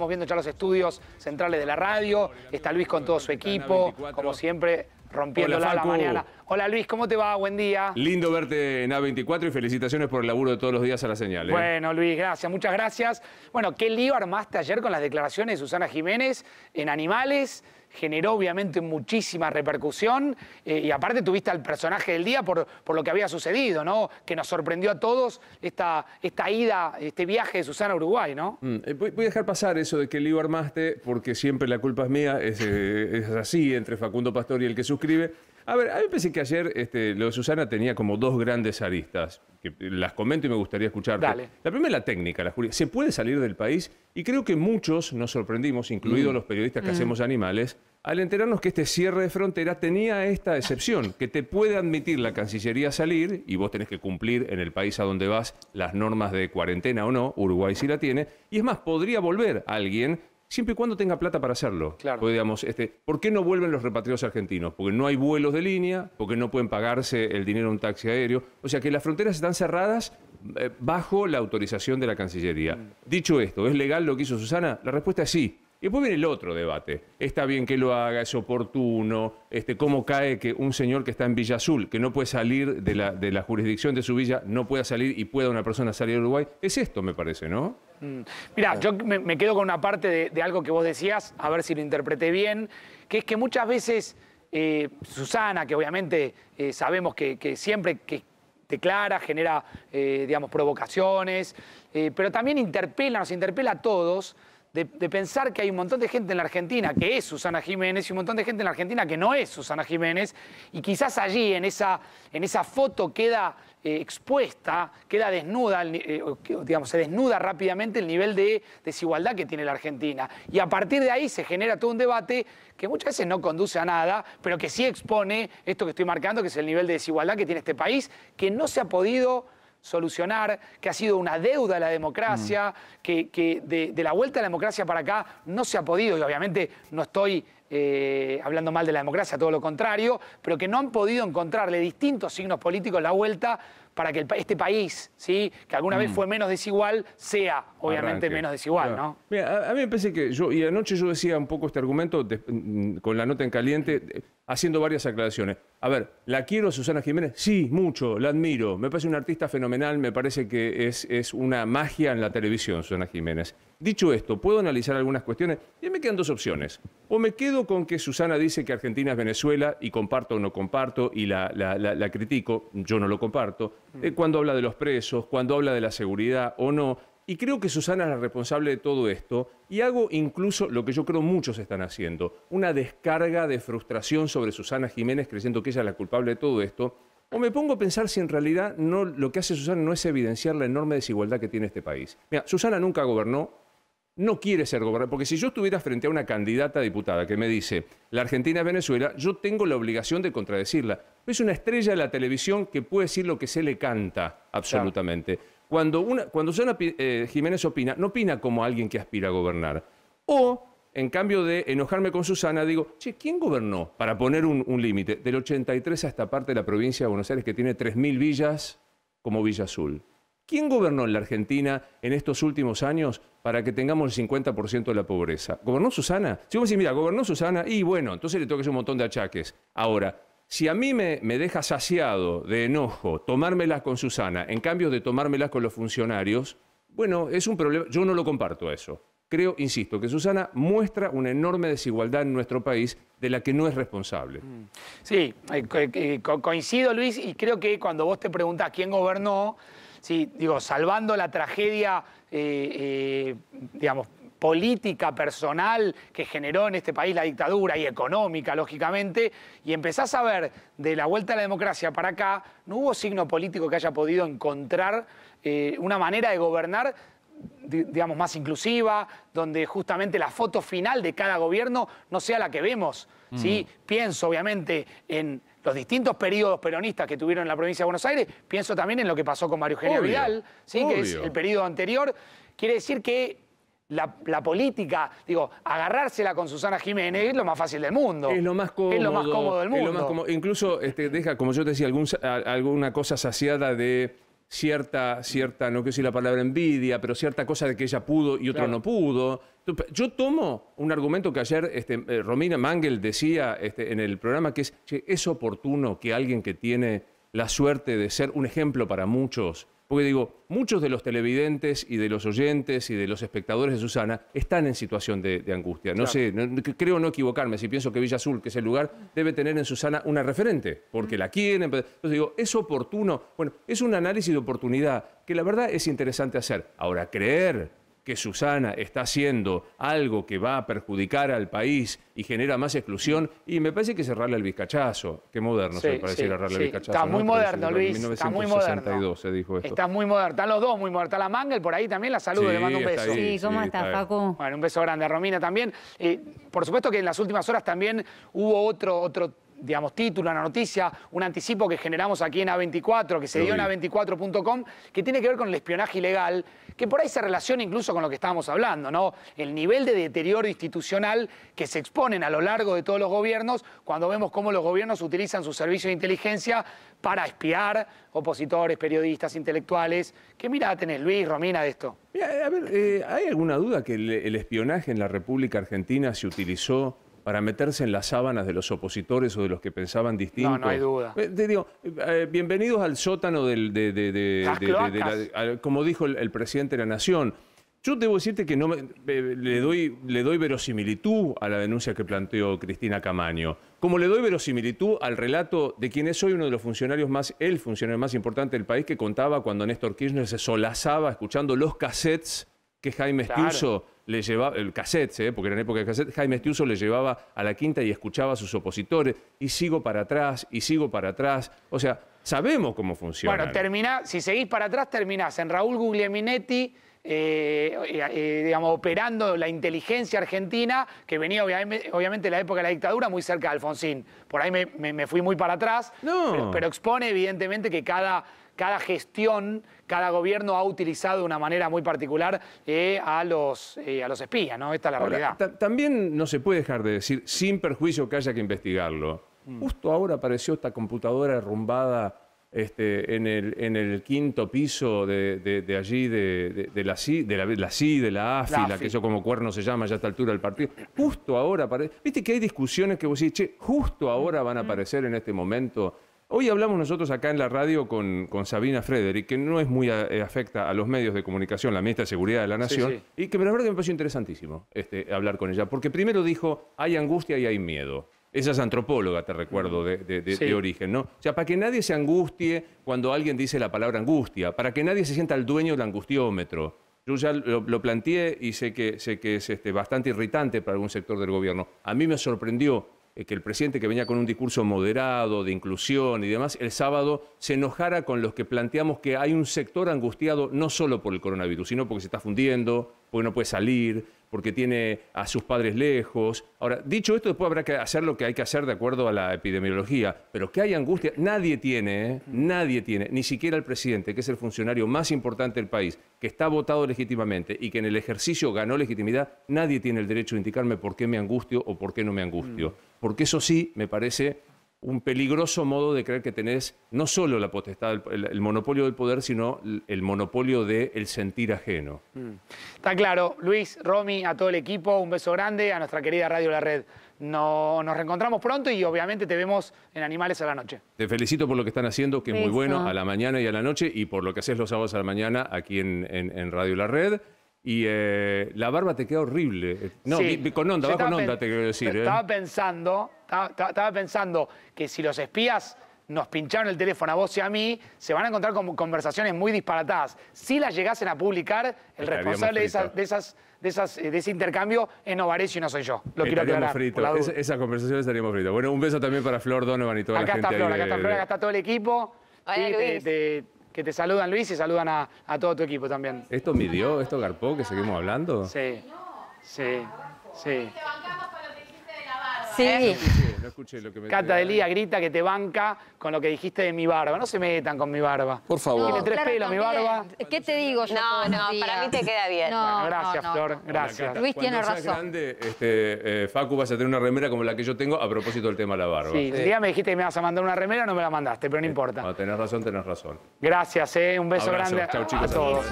Estamos viendo ya los estudios centrales de la radio. Está Luis con todo su equipo, como siempre, rompiendo la mañana. Hola Luis, ¿cómo te va? Buen día. Lindo verte en A24 y felicitaciones por el laburo de todos los días a la señal. ¿eh? Bueno Luis, gracias, muchas gracias. Bueno, qué lío armaste ayer con las declaraciones de Susana Jiménez en Animales generó obviamente muchísima repercusión eh, y aparte tuviste al personaje del día por, por, lo que había sucedido, ¿no? Que nos sorprendió a todos esta, esta ida, este viaje de Susana a Uruguay, ¿no? Mm, eh, voy, a dejar pasar eso de que el libro armaste, porque siempre la culpa es mía, eh, es así, entre Facundo Pastor y el que suscribe. A ver, a mí pensé que ayer este, lo de Susana tenía como dos grandes aristas, que las comento y me gustaría escucharte. La primera es la técnica, la jurídica. Se puede salir del país y creo que muchos nos sorprendimos, incluidos mm. los periodistas que mm. hacemos animales, al enterarnos que este cierre de frontera tenía esta excepción, que te puede admitir la Cancillería salir y vos tenés que cumplir en el país a donde vas las normas de cuarentena o no, Uruguay sí la tiene, y es más, podría volver alguien siempre y cuando tenga plata para hacerlo. Claro. este, ¿Por qué no vuelven los repatriados argentinos? Porque no hay vuelos de línea, porque no pueden pagarse el dinero de un taxi aéreo. O sea que las fronteras están cerradas eh, bajo la autorización de la Cancillería. Mm. Dicho esto, ¿es legal lo que hizo Susana? La respuesta es sí. Y después viene el otro debate. Está bien que lo haga, es oportuno. Este, ¿Cómo cae que un señor que está en Villa Azul, que no puede salir de la, de la jurisdicción de su villa, no pueda salir y pueda una persona salir de Uruguay? Es esto, me parece, ¿no? Mm. Mira, yo me, quedo con una parte de, algo que vos decías, a ver si lo interpreté bien, que es que muchas veces eh, Susana, que obviamente eh, sabemos que, siempre que declara, genera, eh, digamos, provocaciones, pero también interpela, nos interpela a todos de, pensar que hay un montón de gente en la Argentina que es Susana Jiménez y un montón de gente en la Argentina que no es Susana Jiménez, y quizás allí en esa, en esa foto queda eh, expuesta, queda desnuda, eh, digamos, se desnuda rápidamente el nivel de desigualdad que tiene la Argentina. Y a partir de ahí se genera todo un debate que muchas veces no conduce a nada, pero que sí expone esto que estoy marcando, que es el nivel de desigualdad que tiene este país, que no se ha podido solucionar, que ha sido una deuda a la democracia, mm. que, de, la vuelta a la democracia para acá no se ha podido, y obviamente no estoy eh, hablando mal de la democracia, todo lo contrario, pero que no han podido encontrarle distintos signos políticos la vuelta para que este país, ¿sí? que alguna vez mm. fue menos desigual, sea obviamente menos desigual. ¿no? a, mí me parece que yo, y anoche yo decía un poco este argumento mm, con la nota en caliente, haciendo varias aclaraciones. A ver, ¿la quiero Susana Jiménez? Sí, mucho, la admiro. Me parece una artista fenomenal, me parece que es, una magia en la televisión, Susana Jiménez. Dicho esto, puedo analizar algunas cuestiones y me quedan dos opciones. O me quedo con que Susana dice que Argentina es Venezuela y comparto o no comparto y la, critico, yo no lo comparto, eh, cuando habla de los presos, cuando habla de la seguridad o no. Y creo que Susana es la responsable de todo esto y hago incluso lo que yo creo muchos están haciendo, una descarga de frustración sobre Susana Jiménez creyendo que ella es la culpable de todo esto. O me pongo a pensar si en realidad no, lo que hace Susana no es evidenciar la enorme desigualdad que tiene este país. Mira, Susana nunca gobernó, no quiere ser gobernadora, porque si yo estuviera frente a una candidata diputada que me dice, la Argentina es Venezuela, yo tengo la obligación de contradecirla. Es una estrella de la televisión que puede decir lo que se le canta, absolutamente. Cuando, una, cuando Susana eh, Jiménez opina, no opina como alguien que aspira a gobernar. O, en cambio de enojarme con Susana, digo, che, ¿quién gobernó? Para poner un, límite, del 83 a esta parte de la provincia de Buenos Aires que tiene 3.000 villas como Villa Azul. ¿Quién gobernó en la Argentina en estos últimos años para que tengamos el 50% de la pobreza? ¿Gobernó Susana? Si vos decís, mira, gobernó Susana, y bueno, entonces le hacer un montón de achaques. Ahora, si a mí me, deja saciado de enojo tomármelas con Susana, en cambio de tomármelas con los funcionarios, bueno, es un problema. Yo no lo comparto eso. Creo, insisto, que Susana muestra una enorme desigualdad en nuestro país de la que no es responsable. Mm. Sí, eh, eh, eh, coincido Luis y creo que cuando vos te preguntás quién gobernó, sí, digo, salvando la tragedia, digamos, política personal que generó en este país la dictadura y económica, lógicamente, y empezás a ver de la vuelta a la democracia para acá, no hubo signo político que haya podido encontrar eh, una manera de gobernar digamos, más inclusiva, donde justamente la foto final de cada gobierno no sea la que vemos. Mm. Pienso, obviamente, en los distintos periodos peronistas que tuvieron en la provincia de Buenos Aires, pienso también en lo que pasó con Mario Eugenio Vidal, ¿sí? que es el periodo anterior. Quiere decir que la, política, digo, agarrársela con Susana Jiménez es lo más fácil del mundo. Es lo más cómodo. Es lo más cómodo del mundo. Incluso este, deja, como yo te decía, alguna cosa saciada de cierta, cierta, no quiero decir la palabra envidia, pero cierta cosa de que ella pudo y otro no pudo. Yo tomo un argumento que ayer este, eh, Romina Mangel decía este, en el programa, que es, es oportuno que alguien que tiene la suerte de ser un ejemplo para muchos, porque digo, muchos de los televidentes y de los oyentes y de los espectadores de Susana están en situación de, angustia. No sé, creo no equivocarme si pienso que Villa Azul, que es el lugar, debe tener en Susana una referente, porque la quieren. Entonces digo, es oportuno. Bueno, es un análisis de oportunidad que la verdad es interesante hacer. Ahora, creer que Susana está haciendo algo que va a perjudicar al país y genera más exclusión, y me parece que cerrarle el vizcachazo. Qué moderno se me parece cerrarle el vizcachazo. Está muy moderno, Luis. está muy moderno. se dijo esto. Está muy moderno. Están los dos muy modernos. Está la Mangel por ahí también, la saludo, le mando un beso. sí, ¿cómo estás, Paco? Bueno, un beso grande a Romina también. Eh, por supuesto que en las últimas horas también hubo otro, otro digamos, título, una noticia, un anticipo que generamos aquí en A24, que se dio en A24.com, que tiene que ver con el espionaje ilegal, que por ahí se relaciona incluso con lo que estábamos hablando, ¿no? El nivel de deterioro institucional que se exponen a lo largo de todos los gobiernos cuando vemos cómo los gobiernos utilizan sus servicios de inteligencia para espiar opositores, periodistas, intelectuales. ¿Qué mirada tenés, Luis, Romina, de esto? a ver, eh, ¿hay alguna duda que el espionaje en la República Argentina se utilizó para meterse en las sábanas de los opositores o de los que pensaban distinto. No, no hay duda. Eh, eh, bienvenidos al sótano del, de, como dijo el, presidente de la Nación. Yo debo decirte que no eh, le, doy, le doy verosimilitud a la denuncia que planteó Cristina Camaño, como le doy verosimilitud al relato de quien es hoy uno de los funcionarios más, el funcionario más importante del país que contaba cuando Néstor Kirchner se solazaba escuchando los cassettes que Jaime claro le llevaba, el cassette, ¿eh? porque era en época de cassette, Jaime Estiuso le llevaba a la quinta y escuchaba a sus opositores, y sigo para atrás, y sigo para atrás. O sea, sabemos cómo funciona. Bueno, termina, si seguís para atrás, terminás en Raúl Guglielminetti. Eh, eh, digamos, operando la inteligencia argentina, que venía obviamente, la época de la dictadura muy cerca de Alfonsín. Por ahí me, fui muy para atrás, no. pero expone evidentemente que cada cada gestión, cada gobierno ha utilizado de una manera muy particular eh, a, los, eh, a los espías, ¿no? Esta es la realidad. También no se puede dejar de decir, sin perjuicio que haya que investigarlo. Mm. Justo ahora apareció esta computadora derrumbada este, en, el, en, el, quinto piso de, allí, de, la CI, de la, de la AFI, la, que eso como cuerno se llama ya a esta altura del partido. Justo ahora aparece. Viste que hay discusiones que vos decís, che, justo ahora van a mm. aparecer en este momento Hoy hablamos nosotros acá en la radio con, con Sabina Frederick, que no es muy eh, afecta a los medios de comunicación, la ministra de Seguridad de la Nación, y que la verdad que me pareció interesantísimo este, hablar con ella, porque primero dijo, hay angustia y hay miedo. Esa es antropóloga, te recuerdo, de, origen, ¿no? O sea, para que nadie se angustie cuando alguien dice la palabra angustia, para que nadie se sienta el dueño del angustiómetro. Yo ya lo, lo planteé y sé que, sé que es este, bastante irritante para algún sector del gobierno. A mí me sorprendió eh, que el presidente que venía con un discurso moderado, de inclusión y demás, el sábado se enojara con los que planteamos que hay un sector angustiado no solo por el coronavirus, sino porque se está fundiendo, porque no puede salir, porque tiene a sus padres lejos. Ahora, dicho esto, después habrá que hacer lo que hay que hacer de acuerdo a la epidemiología, pero que hay angustia, nadie tiene, ¿eh? mm. nadie tiene, ni siquiera el presidente, que es el funcionario más importante del país, que está votado legítimamente y que en el ejercicio ganó legitimidad, nadie tiene el derecho de indicarme por qué me angustio o por qué no me angustio, mm. porque eso sí me parece un peligroso modo de creer que tenés no solo la potestad, el, monopolio del poder, sino el monopolio del el sentir ajeno. Mm. Está claro. Luis, Romy, a todo el equipo, un beso grande, a nuestra querida Radio La Red. No, nos reencontramos pronto y obviamente te vemos en Animales a la Noche. Te felicito por lo que están haciendo, que es muy bueno, a la mañana y a la noche, y por lo que haces los sábados a la mañana aquí en Radio La Red. Y eh, la barba te queda horrible. Eh, no, con onda, con onda, te quiero decir. Eh. Estaba, pensando, estaba, pensando que si los espías nos pincharon el teléfono a vos y a mí, se van a encontrar con conversaciones muy disparatadas. Si las llegasen a publicar, el responsable de, esas, de, esas, de, ese intercambio es Novarez y no soy yo. Lo quiero Frito. esas conversaciones estaríamos fritos. Bueno, un beso también para Flor Donovan y toda la gente. acá está Flor, acá está todo el equipo. Hola, Luis que te saludan, Luis, y saludan a, todo tu equipo también. ¿Esto midió? ¿Esto garpó que seguimos hablando? Sí, sí, sí. Sí. Eh, no escuché lo que me Cata eh. grita que te banca con lo que dijiste de mi barba. No se metan con mi barba. Por favor. Tiene tres pelos mi barba. ¿Qué te digo No, no, para mí te queda bien. No, gracias, Flor. Gracias. Luis tiene razón. grande, este, eh, Facu, vas a tener una remera como la que yo tengo a propósito del tema de la barba. Sí, el día me dijiste que me vas a mandar una remera, no me la mandaste, pero no eh, importa. No, tenés razón, tenés razón. Gracias, eh. Un beso grande a todos.